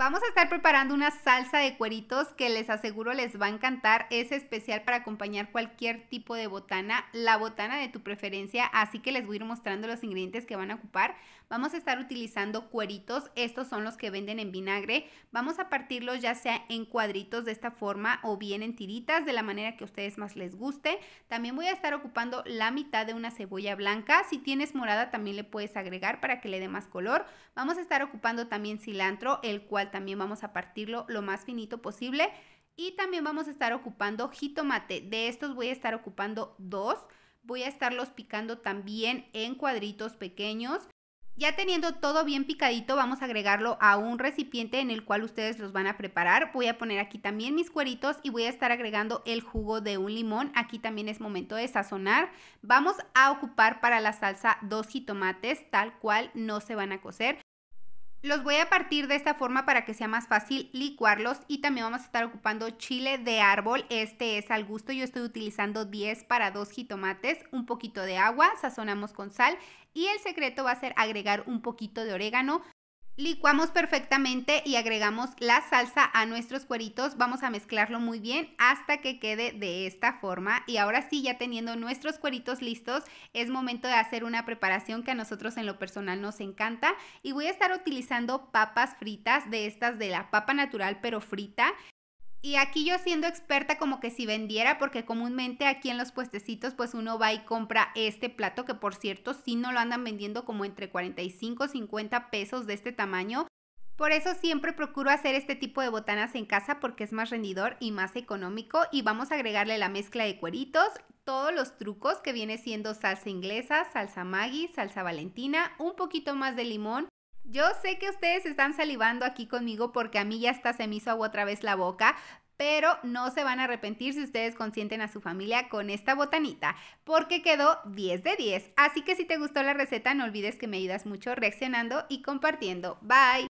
Vamos a estar preparando una salsa de cueritos que les aseguro les va a encantar. Es especial para acompañar cualquier tipo de botana, la botana de tu preferencia. Así que les voy a ir mostrando los ingredientes que van a ocupar. Vamos a estar utilizando cueritos. Estos son los que venden en vinagre. Vamos a partirlos ya sea en cuadritos de esta forma o bien en tiritas de la manera que a ustedes más les guste. También voy a estar ocupando la mitad de una cebolla blanca. Si tienes morada también le puedes agregar para que le dé más color. Vamos a estar ocupando también cilantro, el cual también vamos a partirlo lo más finito posible. Y también vamos a estar ocupando jitomate. De estos voy a estar ocupando dos. Voy a estarlos picando también en cuadritos pequeños. Ya teniendo todo bien picadito, vamos a agregarlo a un recipiente en el cual ustedes los van a preparar. Voy a poner aquí también mis cueritos y voy a estar agregando el jugo de un limón. Aquí también es momento de sazonar. Vamos a ocupar para la salsa dos jitomates, tal cual no se van a cocer. Los voy a partir de esta forma para que sea más fácil licuarlos y también vamos a estar ocupando chile de árbol, este es al gusto, yo estoy utilizando 10 para 2 jitomates, un poquito de agua, sazonamos con sal y el secreto va a ser agregar un poquito de orégano, Licuamos perfectamente y agregamos la salsa a nuestros cueritos. Vamos a mezclarlo muy bien hasta que quede de esta forma. Y ahora sí, ya teniendo nuestros cueritos listos, es momento de hacer una preparación que a nosotros en lo personal nos encanta. Y voy a estar utilizando papas fritas de estas de la papa natural pero frita. Y aquí yo siendo experta como que si vendiera, porque comúnmente aquí en los puestecitos pues uno va y compra este plato que por cierto si no lo andan vendiendo como entre 45 50 pesos de este tamaño. Por eso siempre procuro hacer este tipo de botanas en casa porque es más rendidor y más económico y vamos a agregarle la mezcla de cueritos, todos los trucos que viene siendo salsa inglesa, salsa Maggi, salsa valentina, un poquito más de limón, yo sé que ustedes están salivando aquí conmigo porque a mí ya hasta se me hizo agua otra vez la boca, pero no se van a arrepentir si ustedes consienten a su familia con esta botanita, porque quedó 10 de 10. Así que si te gustó la receta, no olvides que me ayudas mucho reaccionando y compartiendo. Bye.